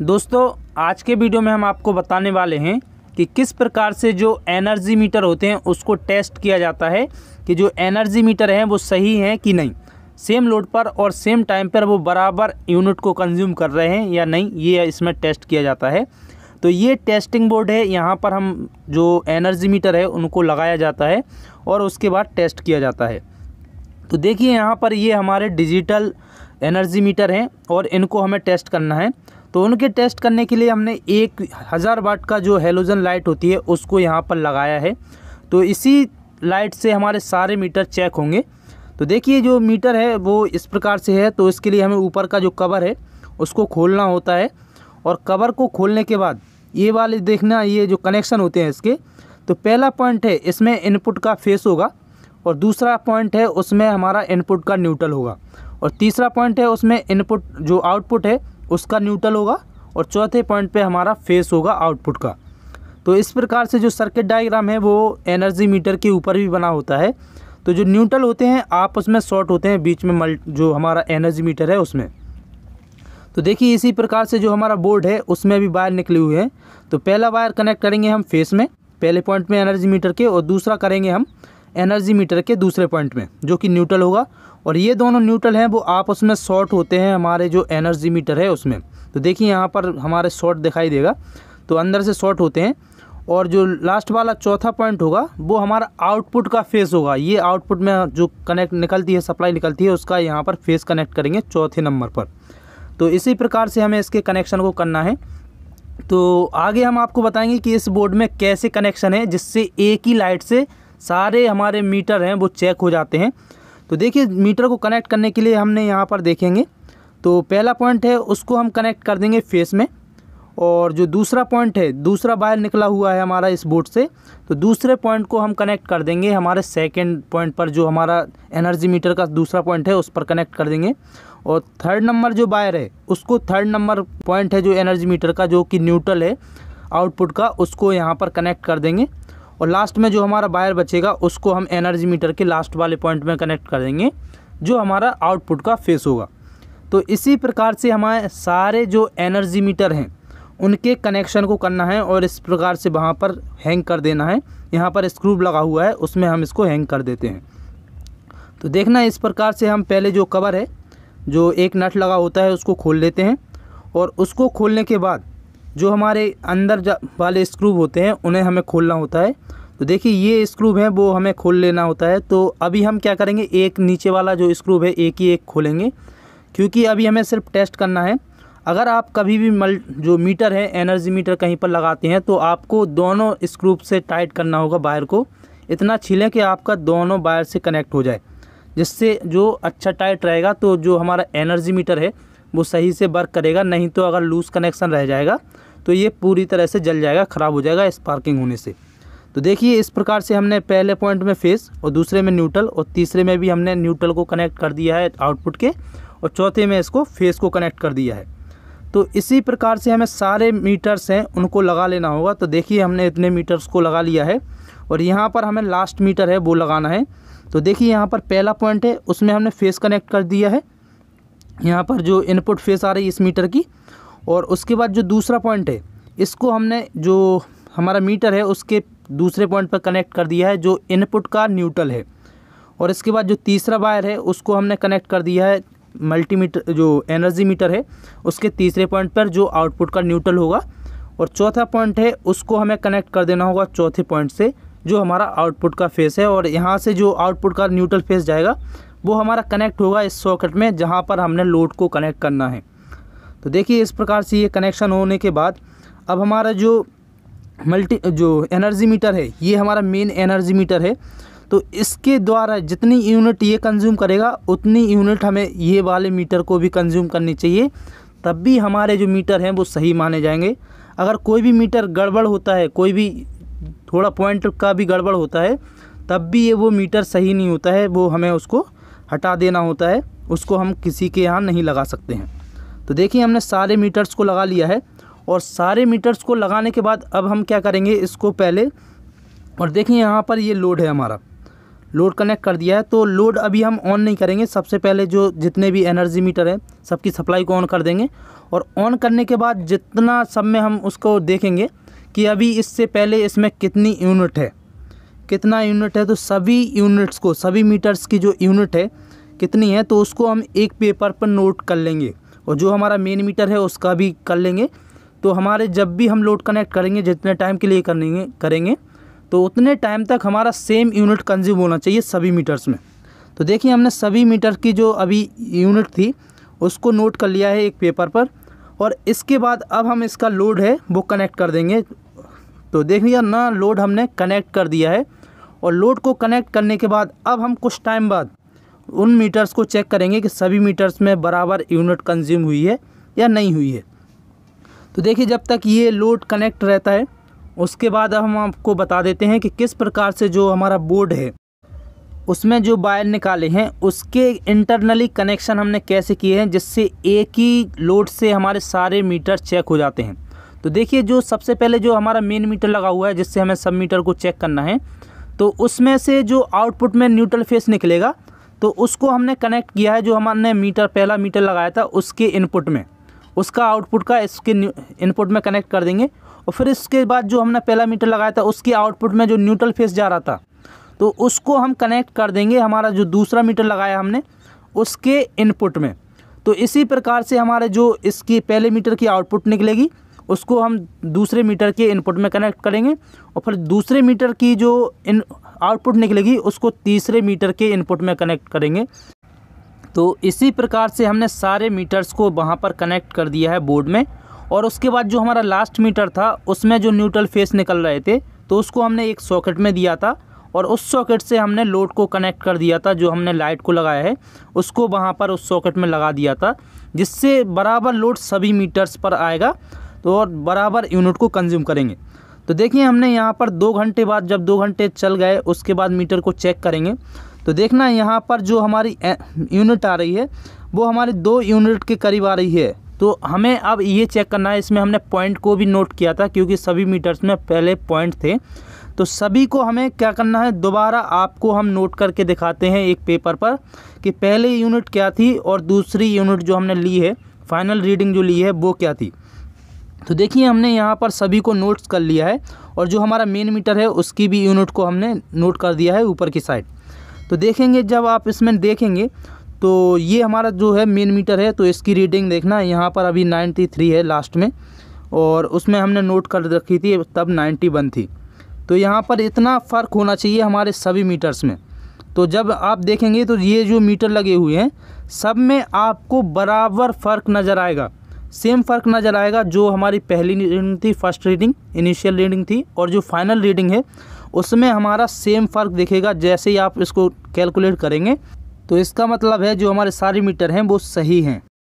दोस्तों आज के वीडियो में हम आपको बताने वाले हैं कि किस प्रकार से जो एनर्जी मीटर होते हैं उसको टेस्ट किया जाता है कि जो एनर्जी मीटर हैं वो सही हैं कि नहीं सेम लोड पर और सेम टाइम पर वो बराबर यूनिट को कंज्यूम कर रहे हैं या नहीं ये इसमें टेस्ट किया जाता है तो ये टेस्टिंग बोर्ड है यहाँ पर हम जो एनर्जी मीटर है उनको लगाया जाता है और उसके बाद टेस्ट किया जाता है तो देखिए यहाँ पर ये हमारे डिजिटल एनर्जी मीटर हैं और इनको हमें टेस्ट करना है तो उनके टेस्ट करने के लिए हमने एक हज़ार वाट का जो हेलोजन लाइट होती है उसको यहाँ पर लगाया है तो इसी लाइट से हमारे सारे मीटर चेक होंगे तो देखिए जो मीटर है वो इस प्रकार से है तो इसके लिए हमें ऊपर का जो कवर है उसको खोलना होता है और कवर को खोलने के बाद ये वाले देखना ये जो कनेक्शन होते हैं इसके तो पहला पॉइंट है इसमें इनपुट का फेस होगा और दूसरा पॉइंट है उसमें हमारा इनपुट का न्यूट्रल होगा और तीसरा पॉइंट है उसमें इनपुट जो आउटपुट है उसका न्यूट्रल होगा और चौथे पॉइंट पे हमारा फेस होगा आउटपुट का तो इस प्रकार से जो सर्किट डायग्राम है वो एनर्जी मीटर के ऊपर भी बना होता है तो जो न्यूट्रल होते हैं आप उसमें शॉर्ट होते हैं बीच में मल्ट जो हमारा एनर्जी मीटर है उसमें तो देखिए इसी प्रकार से जो हमारा बोर्ड है उसमें भी वायर निकले हुए हैं तो पहला वायर कनेक्ट करेंगे हम फेस में पहले पॉइंट में एनर्जी मीटर के और दूसरा करेंगे हम एनर्जी मीटर के दूसरे पॉइंट में जो कि न्यूट्रल होगा और ये दोनों न्यूट्रल हैं वो आपस में शॉर्ट होते हैं हमारे जो एनर्जी मीटर है उसमें तो देखिए यहाँ पर हमारे शॉर्ट दिखाई देगा तो अंदर से शॉर्ट होते हैं और जो लास्ट वाला चौथा पॉइंट होगा वो हमारा आउटपुट का फेस होगा ये आउटपुट में जो कनेक्ट निकलती है सप्लाई निकलती है उसका यहाँ पर फेस कनेक्ट करेंगे चौथे नंबर पर तो इसी प्रकार से हमें इसके कनेक्शन को करना है तो आगे हम आपको बताएंगे कि इस बोर्ड में कैसे कनेक्शन है जिससे एक ही लाइट से सारे हमारे मीटर हैं वो चेक हो जाते हैं तो देखिए मीटर को कनेक्ट करने के लिए हमने यहाँ पर देखेंगे तो पहला पॉइंट है उसको हम कनेक्ट कर देंगे फेस में और जो दूसरा पॉइंट है दूसरा बायर निकला हुआ है हमारा इस बोर्ड से तो दूसरे पॉइंट को हम कनेक्ट कर देंगे हमारे सेकंड पॉइंट पर जो हमारा एनर्जी मीटर का दूसरा पॉइंट है उस पर कनेक्ट कर देंगे और थर्ड नंबर जो बायर है उसको थर्ड नंबर पॉइंट है जो एनर्जी मीटर का जो कि न्यूट्रल है आउटपुट का उसको यहाँ पर कनेक्ट कर देंगे और लास्ट में जो हमारा वायर बचेगा उसको हम एनर्जी मीटर के लास्ट वाले पॉइंट में कनेक्ट कर देंगे जो हमारा आउटपुट का फेस होगा तो इसी प्रकार से हमारे सारे जो एनर्जी मीटर हैं उनके कनेक्शन को करना है और इस प्रकार से वहाँ पर हैंग कर देना है यहाँ पर स्क्रूब लगा हुआ है उसमें हम इसको हैंग कर देते हैं तो देखना इस प्रकार से हम पहले जो कवर है जो एक नट लगा होता है उसको खोल लेते हैं और उसको खोलने के बाद जो हमारे अंदर वाले स्क्रूब होते हैं उन्हें हमें खोलना होता है तो देखिए ये स्क्रूब है वो हमें खोल लेना होता है तो अभी हम क्या करेंगे एक नीचे वाला जो स्क्रूब है एक ही एक खोलेंगे क्योंकि अभी हमें सिर्फ टेस्ट करना है अगर आप कभी भी मल जो मीटर है एनर्जी मीटर कहीं पर लगाते हैं तो आपको दोनों स्क्रूब से टाइट करना होगा वायर को इतना छीलें कि आपका दोनों वायर से कनेक्ट हो जाए जिससे जो अच्छा टाइट रहेगा तो जो हमारा एनर्जी मीटर है वो सही से वर्क करेगा नहीं तो अगर लूज़ कनेक्शन रह जाएगा तो ये पूरी तरह से जल जाएगा ख़राब हो जाएगा स्पार्किंग होने से तो देखिए इस प्रकार से हमने पहले पॉइंट में फेस और दूसरे में न्यूट्रल और तीसरे में भी हमने न्यूट्रल को कनेक्ट कर दिया है आउटपुट के और चौथे में इसको फेस को कनेक्ट कर दिया है तो इसी प्रकार से हमें सारे मीटर्स हैं उनको लगा लेना होगा तो देखिए हमने इतने मीटर्स को लगा लिया है और यहाँ पर हमें लास्ट मीटर है वो लगाना है तो देखिए यहाँ पर पहला पॉइंट है उसमें हमने फेस कनेक्ट कर दिया है यहाँ पर जो इनपुट फेस आ रही है इस मीटर की और उसके बाद जो दूसरा पॉइंट है इसको हमने जो हमारा मीटर है उसके दूसरे पॉइंट पर कनेक्ट कर दिया है जो इनपुट का न्यूट्रल है और इसके बाद जो तीसरा वायर है उसको हमने कनेक्ट कर दिया है मल्टीमीटर जो एनर्जी मीटर है उसके तीसरे पॉइंट पर जो आउटपुट का न्यूट्रल होगा और चौथा पॉइंट है उसको हमें कनेक्ट कर देना होगा चौथे पॉइंट से जो हमारा आउटपुट का फेस है और यहाँ से जो आउटपुट का न्यूट्रल फेस जाएगा वो हमारा कनेक्ट होगा इस सॉकेट में जहाँ पर हमने लोड को कनेक्ट करना है तो देखिए इस प्रकार से ये कनेक्शन होने के बाद अब हमारा जो मल्टी जो एनर्जी मीटर है ये हमारा मेन एनर्जी मीटर है तो इसके द्वारा जितनी यूनिट ये कंज्यूम करेगा उतनी यूनिट हमें ये वाले मीटर को भी कंज्यूम करनी चाहिए तब भी हमारे जो मीटर हैं वो सही माने जाएंगे अगर कोई भी मीटर गड़बड़ होता है कोई भी थोड़ा पॉइंट का भी गड़बड़ होता है तब भी ये वो मीटर सही नहीं होता है वो हमें उसको हटा देना होता है उसको हम किसी के यहाँ नहीं लगा सकते हैं तो देखिए हमने सारे मीटर्स को लगा लिया है और सारे मीटर्स को लगाने के बाद अब हम क्या करेंगे इसको पहले और देखिए यहाँ पर ये लोड है हमारा लोड कनेक्ट कर दिया है तो लोड अभी हम ऑन नहीं करेंगे सबसे पहले जो जितने भी एनर्जी मीटर हैं सबकी सप्लाई को ऑन कर देंगे और ऑन करने के बाद जितना सब में हम उसको देखेंगे कि अभी इससे पहले इसमें कितनी यूनिट है कितना यूनिट है तो सभी यूनिट्स को सभी मीटर्स की जो यूनिट है कितनी है तो उसको हम एक पेपर पर नोट कर लेंगे और जो हमारा मेन मीटर है उसका भी कर लेंगे तो हमारे जब भी हम लोड कनेक्ट करेंगे जितने टाइम के लिए करेंगे करेंगे तो उतने टाइम तक हमारा सेम यूनिट कंज्यूम होना चाहिए सभी मीटर्स में तो देखिए हमने सभी मीटर की जो अभी यूनिट थी उसको नोट कर लिया है एक पेपर पर और इसके बाद अब हम इसका लोड है वो कनेक्ट कर देंगे तो देख लिया ना लोड हमने कनेक्ट कर दिया है और लोड को कनेक्ट करने के बाद अब हम कुछ टाइम बाद उन मीटर्स को चेक करेंगे कि सभी मीटर्स में बराबर यूनिट कंज्यूम हुई है या नहीं हुई है तो देखिए जब तक ये लोड कनेक्ट रहता है उसके बाद अब हम आपको बता देते हैं कि किस प्रकार से जो हमारा बोर्ड है उसमें जो वायर निकाले हैं उसके इंटरनली कनेक्शन हमने कैसे किए हैं जिससे एक ही लोड से हमारे सारे मीटर चेक हो जाते हैं तो देखिए जो सबसे पहले जो हमारा मेन मीटर लगा हुआ है जिससे हमें सब मीटर को चेक करना है तो उसमें से जो आउटपुट में न्यूट्रल फेस निकलेगा तो उसको हमने कनेक्ट किया है जो हमने मीटर पहला मीटर लगाया था उसके इनपुट में उसका आउटपुट का इसके इनपुट में कनेक्ट कर देंगे और फिर इसके बाद जो हमने पहला मीटर लगाया था उसके आउटपुट में जो न्यूट्रल फेस जा रहा था तो उसको हम कनेक्ट कर देंगे हमारा जो दूसरा मीटर लगाया हमने उसके इनपुट में तो इसी प्रकार से हमारे जो इसकी पहले मीटर की आउटपुट निकलेगी उसको हम दूसरे मीटर के इनपुट में कनेक्ट करेंगे और फिर दूसरे मीटर की जो इन आउटपुट निकलेगी उसको तीसरे मीटर के इनपुट में कनेक्ट करेंगे तो इसी प्रकार से हमने सारे मीटर्स को वहाँ पर कनेक्ट कर दिया है बोर्ड में और उसके बाद जो हमारा लास्ट मीटर था उसमें जो न्यूट्रल फेस निकल रहे थे तो उसको हमने एक सॉकेट में दिया था और उस सॉकेट से हमने लोड को कनेक्ट कर दिया था जो हमने लाइट को लगाया है उसको वहाँ पर उस सॉकेट में लगा दिया था जिससे बराबर लोड सभी मीटर्स पर आएगा तो और बराबर यूनिट को कंज्यूम करेंगे तो देखिए हमने यहाँ पर दो घंटे बाद जब दो घंटे चल गए उसके बाद मीटर को चेक करेंगे तो देखना यहाँ पर जो हमारी यूनिट आ रही है वो हमारी दो यूनिट के करीब आ रही है तो हमें अब ये चेक करना है इसमें हमने पॉइंट को भी नोट किया था क्योंकि सभी मीटर्स में पहले पॉइंट थे तो सभी को हमें क्या करना है दोबारा आपको हम नोट करके दिखाते हैं एक पेपर पर कि पहले यूनिट क्या थी और दूसरी यूनिट जो हमने ली है फाइनल रीडिंग जो ली है वो क्या थी तो देखिए हमने यहाँ पर सभी को नोट्स कर लिया है और जो हमारा मेन मीटर है उसकी भी यूनिट को हमने नोट कर दिया है ऊपर की साइड तो देखेंगे जब आप इसमें देखेंगे तो ये हमारा जो है मेन मीटर है तो इसकी रीडिंग देखना यहाँ पर अभी नाइन्टी थ्री है लास्ट में और उसमें हमने नोट कर रखी थी तब नाइन्टी वन थी तो यहाँ पर इतना फ़र्क होना चाहिए हमारे सभी मीटर्स में तो जब आप देखेंगे तो ये जो मीटर लगे हुए हैं सब में आपको बराबर फ़र्क नज़र आएगा सेम फ़र्क नज़र आएगा जो हमारी पहली रीडिंग थी फर्स्ट रीडिंग इनिशियल रीडिंग थी और जो फाइनल रीडिंग है उसमें हमारा सेम फ़र्क दिखेगा जैसे ही आप इसको कैलकुलेट करेंगे तो इसका मतलब है जो हमारे सारे मीटर हैं वो सही हैं